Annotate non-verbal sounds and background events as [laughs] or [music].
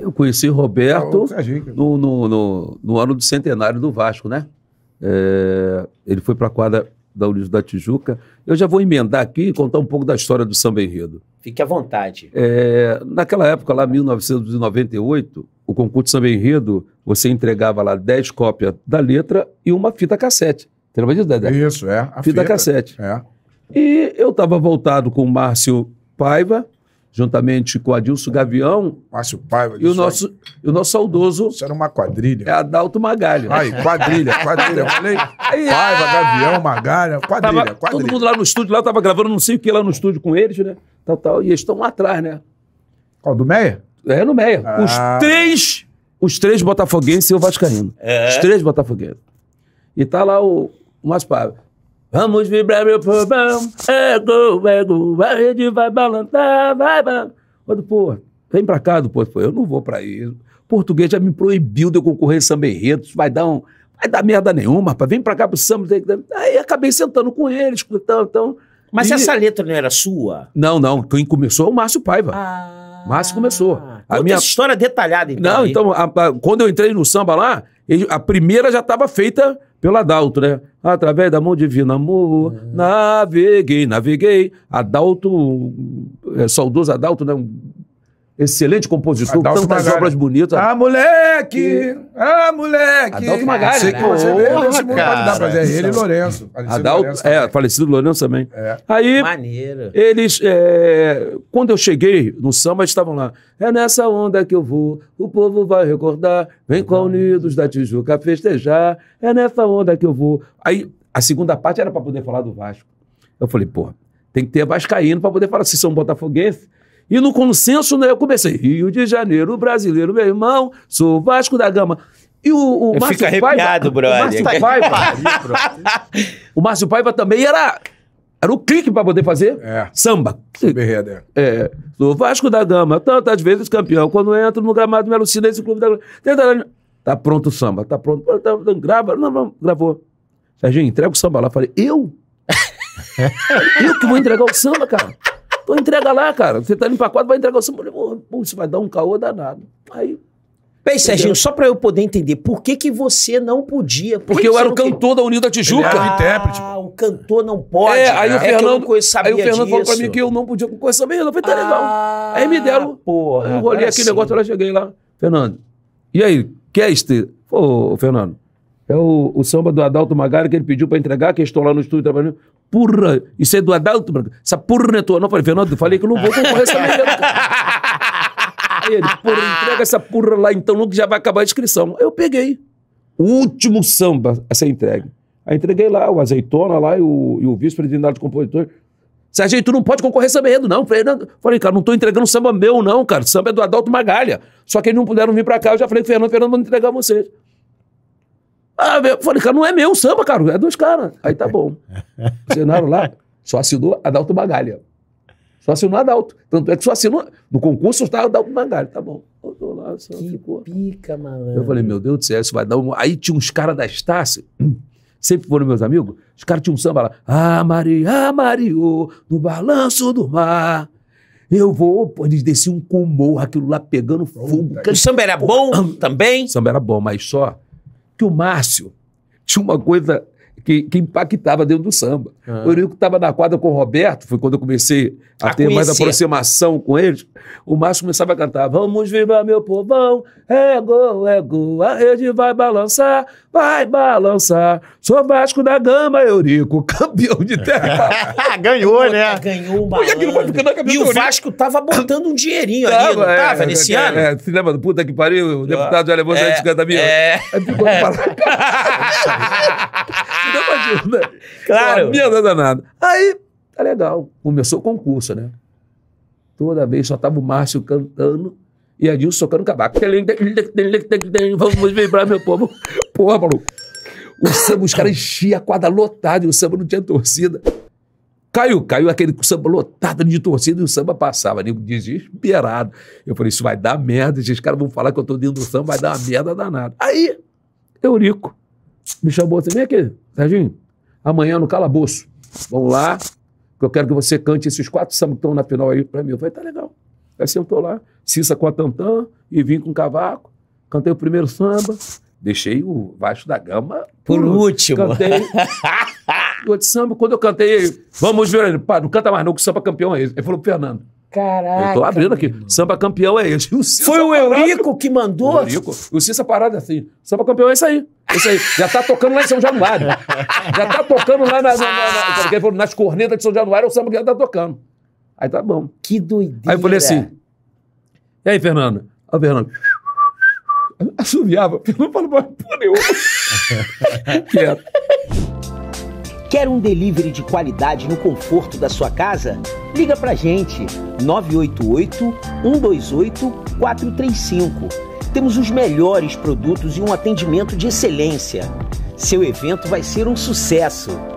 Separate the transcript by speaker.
Speaker 1: Eu conheci Roberto ah, no, no, no, no, ano do centenário do Vasco, né? É, ele foi para a quadra da Ulisses da Tijuca. Eu já vou emendar aqui e contar um pouco da história do samba enredo. Fique à vontade. É, naquela época, lá 1998, o concurso samba enredo, você entregava lá 10 cópias da letra e uma fita cassete. Você lembra disso, Dedé? Isso, é. A fita, fita cassete. É. E eu estava voltado com o Márcio Paiva, juntamente com o Adilson Gavião. Márcio Paiva, E o nosso, e o nosso saudoso. Isso era uma quadrilha. É Adalto Magalha. Aí, quadrilha, quadrilha. Eu falei, [laughs] Paiva, Gavião, Magalha, quadrilha, tava, quadrilha. Todo mundo lá no estúdio, lá eu tava gravando não sei o que lá no estúdio com eles, né? Tal, tal. E eles estão lá atrás, né? Qual, do Meia? É, no Meia. Ah. Os três, os três botafoguenses e o vascaíno. É. Os três botafoguenses. E tá lá o, umas palavras. Vamos vibrar meu povão, ego, ego, a rede vai balançar, vai balançar. Quando, pô, vem pra cá do Porto, pô, eu não vou pra isso. Português já me proibiu de eu concorrer em samba enredo, vai dar um, vai dar merda nenhuma, rapaz, vem pra cá pro samba. Aí acabei sentando com eles, escutando, então... Mas e... essa letra não era sua? Não, não, quem começou é o Márcio Paiva. Ah. Márcio começou. A minha essa história detalhada, então. Não, aí. então, a, a, quando eu entrei no samba lá, a primeira já estava feita pelo Adalto, né? Através da mão divina, amor, é. naveguei, naveguei. Adalto, é, saudoso Adalto, né? Um Excelente compositor, Adalto tantas Magalha. obras bonitas. Ah, moleque! Ah, moleque! Adalto Magalha. Sei que você vê, né? Porra, esse mundo pode dar prazer. Ele e Lourenço. Falecido Adalto, Lourenço é, falecido falecido Lourenço também. É. Aí, Maneiro. eles, é, quando eu cheguei no samba, eles estavam lá. É nessa onda que eu vou, o povo vai recordar, vem com a uhum. Unidos da Tijuca festejar, é nessa onda que eu vou. Aí, a segunda parte era para poder falar do Vasco. Eu falei, porra, tem que ter vascaíno para poder falar se são botafoguense... E no consenso, né, eu comecei, Rio de Janeiro, brasileiro, meu irmão, sou Vasco da Gama. E o, o eu Márcio fico arrepiado, Paiva, brother. O Márcio Paiva, o Márcio Paiva também era, era o clique para poder fazer é. samba. Berreda. É. Do é, Vasco da Gama, tantas vezes campeão. Quando entro no gramado, me alucina esse clube da Gama. Tá pronto o samba, tá pronto. Tá, grava, não, não, gravou. Serginho, entrega o samba lá. Falei, eu? [laughs] eu que vou entregar o samba, cara. Então entrega lá, cara. Você tá indo pra quadra, vai entregar o samba. pô, isso vai dar um caô danado. Aí.
Speaker 2: Peraí, Serginho, só
Speaker 1: pra eu poder entender, por que, que você não podia? Por Porque eu era o cantor da Unida Tijuca. Ele era o intérprete. Ah, o cantor não pode. É, aí o né? é Fernando, aí o Fernando falou pra mim que eu não podia concorrer merda. Eu falei, tá ah, legal. Aí me deram, porra, eu rolei o negócio, eu cheguei lá. Fernando, e aí, quer é este? Ô, Fernando, é o, o samba do Adalto Magalha que ele pediu para entregar, que eu estou lá no estúdio trabalhando. Porra, isso é do Adalto Magari. Essa porra não é tua. Não, falei, Fernando, falei que eu não vou concorrer essa Aí ele, porra, entrega essa porra lá então, nunca já vai acabar a inscrição. Eu peguei. O último samba a ser entregue. Aí entreguei lá o azeitona lá e o, e o vice-presidente da de compositor. Sargento, tu não pode concorrer sambedo, não. Falei, não. falei, cara, não tô entregando samba meu, não, cara. Samba é do Adalto Magalha. Só que eles não puderam vir pra cá. Eu já falei Fernando, Fernando, vou entregar vocês. Ah, eu falei, cara, não é meu samba, cara, é dos caras. Aí tá bom. [laughs] Assinaram lá, só assinou Adalto bagalha, Só assinou Adalto. Tanto é que só assinou. No concurso tá Adalto bagalha, tá bom. Eu lá, só que ficou. pica, malandro. Eu falei, meu Deus do céu, isso vai dar um. Aí tinha uns caras da Estácio. Hum, sempre foram meus amigos. Os caras tinham um samba lá. Ah, Maria, ah, Mario, no balanço do mar. Eu vou, pô, eles desciam com morro, aquilo lá pegando fogo. O samba era bom também? O samba era bom, mas só que o Márcio tinha uma coisa que, que, impactava dentro do samba. Uhum. O Eurico estava na quadra com o Roberto, foi quando eu comecei a, a ter conhecer. mais aproximação com eles. O Márcio começava a cantar: Vamos viver meu povão, é gol, é gol, a rede vai balançar, vai balançar. Sou Vasco da Gama, Eurico, [laughs] campeão de terra. [laughs] Ganhou, né? Ganhou uma. E o Vasco estava botando um dinheirinho tava, ali, não é, tava, é, nesse é, ano? É, se lembra do puta que pariu, o deputado ah, Alemão é, da É. Aí ficou [laughs] Não deu uma ajuda. [laughs] Claro. Uma danada. Aí, tá legal. Começou o concurso, né? Toda vez só tava o Márcio cantando e a Dilson socando cabaco. Vamos vibrar, meu povo. Porra, maluco. O samba, os caras enchiam a quadra lotada e o samba não tinha torcida. Caiu, caiu aquele samba lotado de torcida e o samba passava, nego desesperado. Eu falei, isso vai dar merda, esses caras vão falar que eu tô dentro do samba, vai dar uma merda danada. Aí, Eurico me chamou assim: vem aqui, Serginho, amanhã no calabouço. Vamos lá, que eu quero que você cante esses quatro sambas que estão na final aí para mim. Eu falei: tá legal. Aí sentou lá, Cissa com a tantã e vim com o cavaco. Cantei o primeiro samba, deixei o baixo da Gama por, por último. Cantei. o [laughs] outro samba, quando eu cantei, vamos ver, pá, não canta mais não, que samba campeão é esse. Ele falou pro Fernando. Caraca. Eu tô abrindo aqui. Mano. Samba campeão é esse. [laughs] O Foi o Eurico parado, que mandou? O Eurico. O Cissa parado é assim. Samba campeão é isso aí. Isso aí, já tá tocando lá em São Januário. Já tá tocando lá na, na, na, na, na ah. é nas cornetas de São Januário, é o samba que já tá tocando. Aí tá bom. Que doideira. Aí eu falei assim. E aí, Fernando? Ó, Fernando. Assoviava. Fernando falou, pô, nenhuma. [laughs] Quieto. Quer um delivery de qualidade no conforto da sua casa? Liga pra gente. 988 128 435 temos os melhores produtos e um atendimento de excelência. Seu evento vai ser um sucesso.